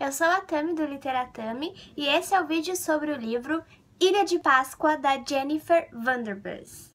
Eu sou a Tami do Literatami e esse é o vídeo sobre o livro Ilha de Páscoa da Jennifer Vanderbuss.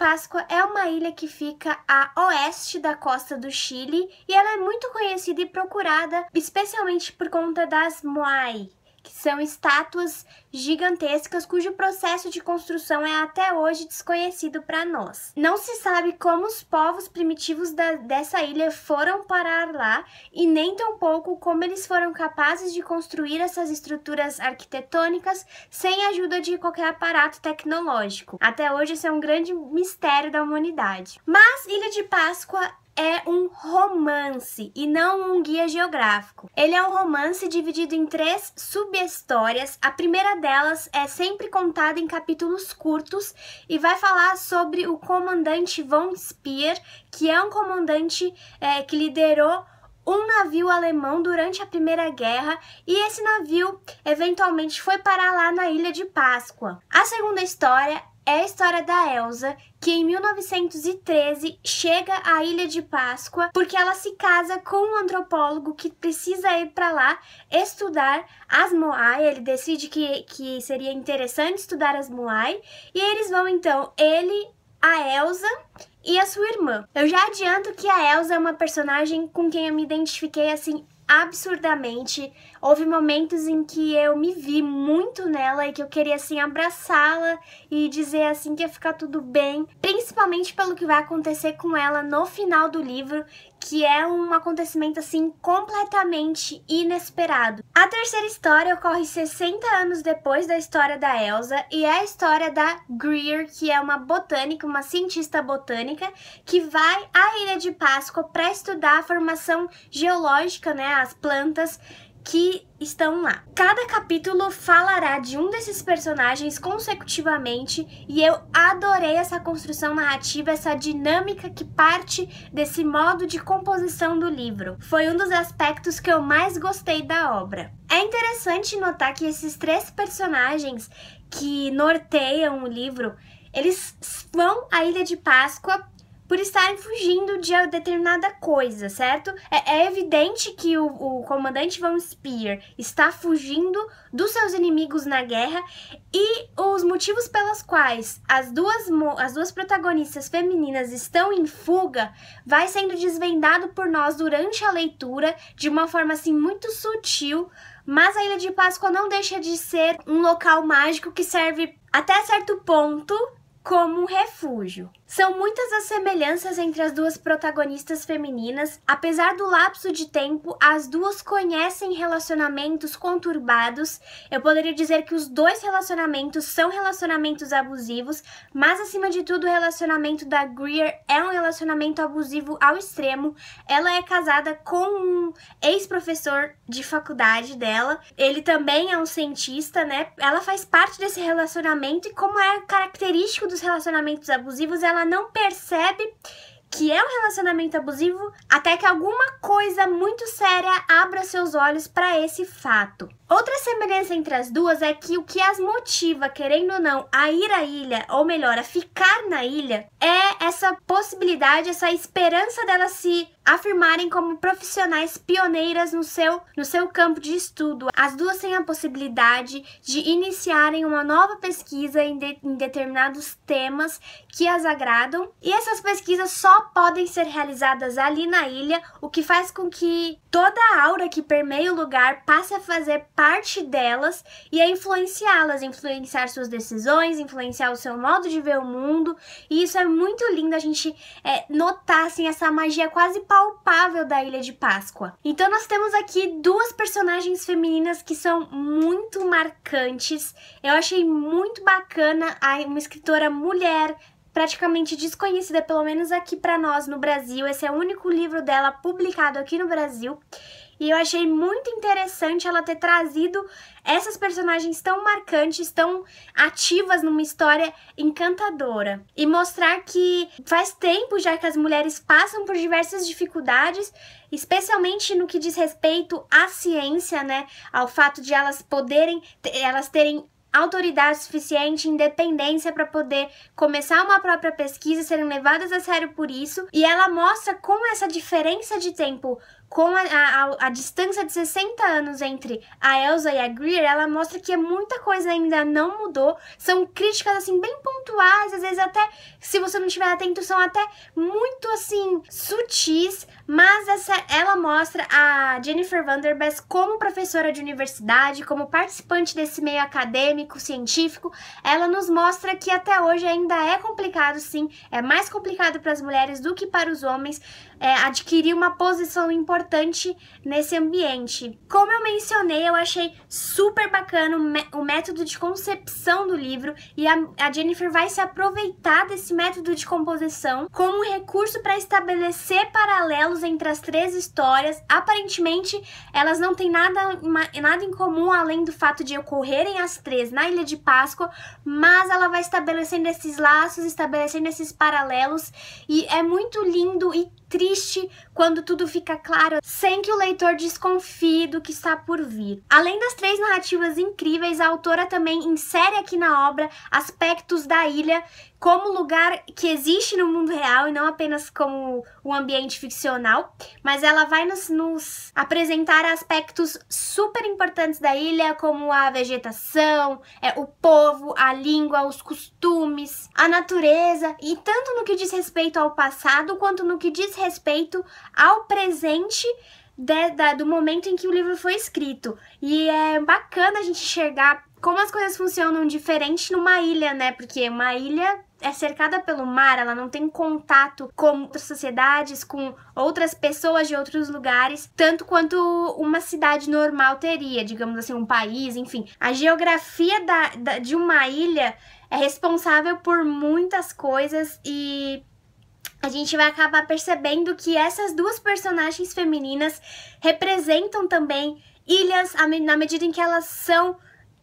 Páscoa é uma ilha que fica a oeste da costa do Chile e ela é muito conhecida e procurada, especialmente por conta das moai, que são estátuas gigantescas cujo processo de construção é até hoje desconhecido para nós. Não se sabe como os povos primitivos da, dessa ilha foram parar lá e nem tampouco como eles foram capazes de construir essas estruturas arquitetônicas sem a ajuda de qualquer aparato tecnológico. Até hoje isso é um grande mistério da humanidade. Mas Ilha de Páscoa é um romance e não um guia geográfico. Ele é um romance dividido em três subhistórias. A primeira delas é sempre contada em capítulos curtos e vai falar sobre o comandante von Speer, que é um comandante é, que liderou um navio alemão durante a Primeira Guerra e esse navio eventualmente foi parar lá na Ilha de Páscoa. A segunda história é a história da Elsa, que em 1913 chega à Ilha de Páscoa porque ela se casa com um antropólogo que precisa ir para lá estudar as Moai. Ele decide que, que seria interessante estudar as Moai e eles vão então, ele, a Elsa e a sua irmã. Eu já adianto que a Elsa é uma personagem com quem eu me identifiquei assim absurdamente. Houve momentos em que eu me vi muito nela e que eu queria assim abraçá-la e dizer assim que ia ficar tudo bem, principalmente pelo que vai acontecer com ela no final do livro, que é um acontecimento assim completamente inesperado. A terceira história ocorre 60 anos depois da história da Elsa e é a história da Greer, que é uma botânica, uma cientista botânica, que vai à Ilha de Páscoa para estudar a formação geológica, né, as plantas que estão lá. Cada capítulo falará de um desses personagens consecutivamente e eu adorei essa construção narrativa, essa dinâmica que parte desse modo de composição do livro. Foi um dos aspectos que eu mais gostei da obra. É interessante notar que esses três personagens que norteiam o livro, eles vão à Ilha de Páscoa por estarem fugindo de determinada coisa, certo? É, é evidente que o, o, comandante Von Spear está fugindo dos seus inimigos na guerra e os motivos pelos quais as duas, as duas protagonistas femininas estão em fuga vai sendo desvendado por nós durante a leitura de uma forma assim muito sutil. Mas a Ilha de Páscoa não deixa de ser um local mágico que serve até certo ponto como um refúgio. São muitas as semelhanças entre as duas protagonistas femininas, apesar do lapso de tempo, as duas conhecem relacionamentos conturbados. Eu poderia dizer que os dois relacionamentos são relacionamentos abusivos, mas acima de tudo, o relacionamento da Greer é um relacionamento abusivo ao extremo. Ela é casada com um ex-professor de faculdade dela, ele também é um cientista, né? Ela faz parte desse relacionamento e, como é característico dos relacionamentos abusivos, ela ela não percebe que é um relacionamento abusivo até que alguma coisa muito séria abra seus olhos para esse fato. Outra semelhança entre as duas é que o que as motiva, querendo ou não, a ir à ilha, ou melhor, a ficar na ilha, é essa possibilidade, essa esperança dela se afirmarem como profissionais pioneiras no seu, no seu campo de estudo. As duas têm a possibilidade de iniciarem uma nova pesquisa em, de, em determinados temas que as agradam, e essas pesquisas só podem ser realizadas ali na ilha, o que faz com que toda a aura que permeia o lugar passe a fazer parte delas e a influenciá-las, influenciar suas decisões, influenciar o seu modo de ver o mundo, e isso é muito lindo a gente é, notar assim, essa magia quase palpável palpável da Ilha de Páscoa. Então nós temos aqui duas personagens femininas que são muito marcantes. Eu achei muito bacana uma escritora mulher praticamente desconhecida, pelo menos aqui para nós no Brasil. Esse é o único livro dela publicado aqui no Brasil. E eu achei muito interessante ela ter trazido essas personagens tão marcantes, tão ativas numa história encantadora. E mostrar que faz tempo já que as mulheres passam por diversas dificuldades, especialmente no que diz respeito à ciência, né? Ao fato de elas poderem, elas terem autoridade suficiente, independência para poder começar uma própria pesquisa, serem levadas a sério por isso. E ela mostra como essa diferença de tempo, com a, a, a distância de 60 anos entre a Elsa e a Greer, ela mostra que é muita coisa ainda não mudou. São críticas assim bem pontuais, às vezes até se você não estiver atento, são até muito assim sutis mas essa, ela mostra a Jennifer Vanderbest como professora de universidade, como participante desse meio acadêmico, científico. Ela nos mostra que até hoje ainda é complicado, sim, é mais complicado para as mulheres do que para os homens é, adquirir uma posição importante nesse ambiente. Como eu mencionei, eu achei super bacana o, o método de concepção do livro e a, a Jennifer vai se aproveitar desse método de composição como um recurso para estabelecer paralelos entre as três histórias. Aparentemente, elas não têm nada, uma, nada em comum além do fato de ocorrerem as três na Ilha de Páscoa, mas ela vai estabelecendo esses laços, estabelecendo esses paralelos e é muito lindo e triste quando tudo fica claro, sem que o leitor desconfie do que está por vir. Além das três narrativas incríveis, a autora também insere aqui na obra aspectos da ilha como lugar que existe no mundo real e não apenas como um ambiente ficcional, mas ela vai nos, nos apresentar aspectos super importantes da ilha, como a vegetação, é, o povo, a língua, os costumes, a natureza, e tanto no que diz respeito ao passado quanto no que diz respeito ao presente de, da, do momento em que o livro foi escrito. E é bacana a gente enxergar como as coisas funcionam diferente numa ilha, né? Porque uma ilha é cercada pelo mar, ela não tem contato com outras sociedades, com outras pessoas de outros lugares, tanto quanto uma cidade normal teria, digamos assim, um país, enfim. A geografia da, da de uma ilha é responsável por muitas coisas e a gente vai acabar percebendo que essas duas personagens femininas representam também ilhas na medida em que elas são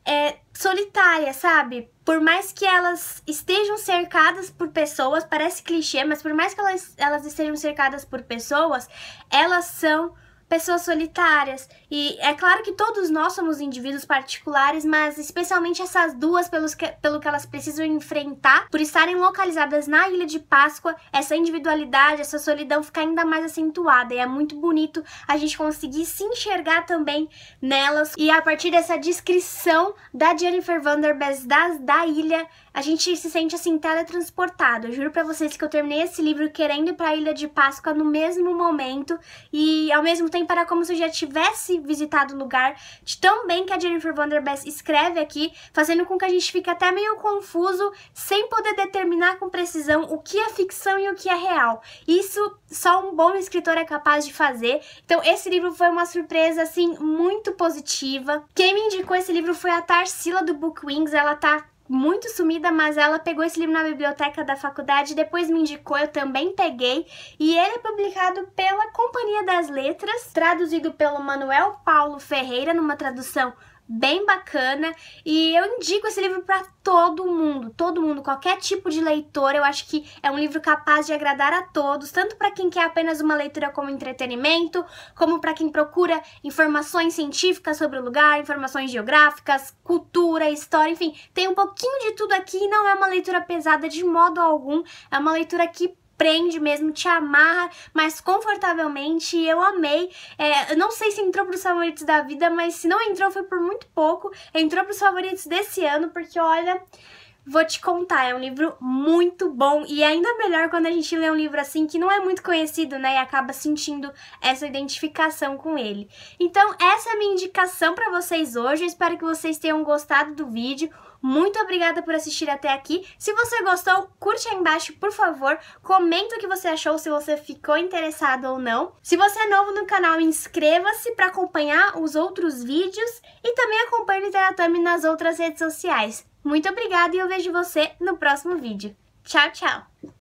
é, solitárias, sabe? Por mais que elas estejam cercadas por pessoas, parece clichê, mas por mais que elas, elas estejam cercadas por pessoas, elas são pessoas solitárias. E é claro que todos nós somos indivíduos particulares, mas especialmente essas duas, pelos que, pelo que elas precisam enfrentar, por estarem localizadas na Ilha de Páscoa, essa individualidade, essa solidão fica ainda mais acentuada. E é muito bonito a gente conseguir se enxergar também nelas. E a partir dessa descrição da Jennifer Vanderbest das, da ilha, a gente se sente assim teletransportado. Eu juro para vocês que eu terminei esse livro querendo ir pra Ilha de Páscoa no mesmo momento e ao mesmo tempo para como se já tivesse visitado o lugar, de tão bem que a Jennifer Vanderbass escreve aqui, fazendo com que a gente fique até meio confuso, sem poder determinar com precisão o que é ficção e o que é real. Isso só um bom escritor é capaz de fazer. Então esse livro foi uma surpresa assim muito positiva. Quem me indicou esse livro foi a Tarsila do Wings, ela tá muito sumida, mas ela pegou esse livro na biblioteca da faculdade, depois me indicou, eu também peguei, e ele é publicado pela Companhia das Letras, traduzido pelo Manuel Paulo Ferreira numa tradução bem bacana e eu indico esse livro para todo mundo, todo mundo, qualquer tipo de leitor. Eu acho que é um livro capaz de agradar a todos, tanto para quem quer apenas uma leitura como entretenimento, como para quem procura informações científicas sobre o lugar, informações geográficas, cultura, história, enfim, tem um pouquinho de tudo aqui e não é uma leitura pesada de modo algum, é uma leitura que prende mesmo, te amarra, mais confortavelmente. eu amei. É, eu não sei se entrou pros favoritos da vida, mas se não entrou, foi por muito pouco. Entrou pros favoritos desse ano, porque olha. Vou te contar, é um livro muito bom e é ainda melhor quando a gente lê um livro assim que não é muito conhecido, né? E acaba sentindo essa identificação com ele. Então, essa é a minha indicação para vocês hoje. Eu espero que vocês tenham gostado do vídeo. Muito obrigada por assistir até aqui. Se você gostou, curte aí embaixo, por favor. Comenta o que você achou, se você ficou interessado ou não. Se você é novo no canal, inscreva-se para acompanhar os outros vídeos e também acompanhe o Literatame nas outras redes sociais. Muito obrigada e eu vejo você no próximo vídeo. Tchau, tchau!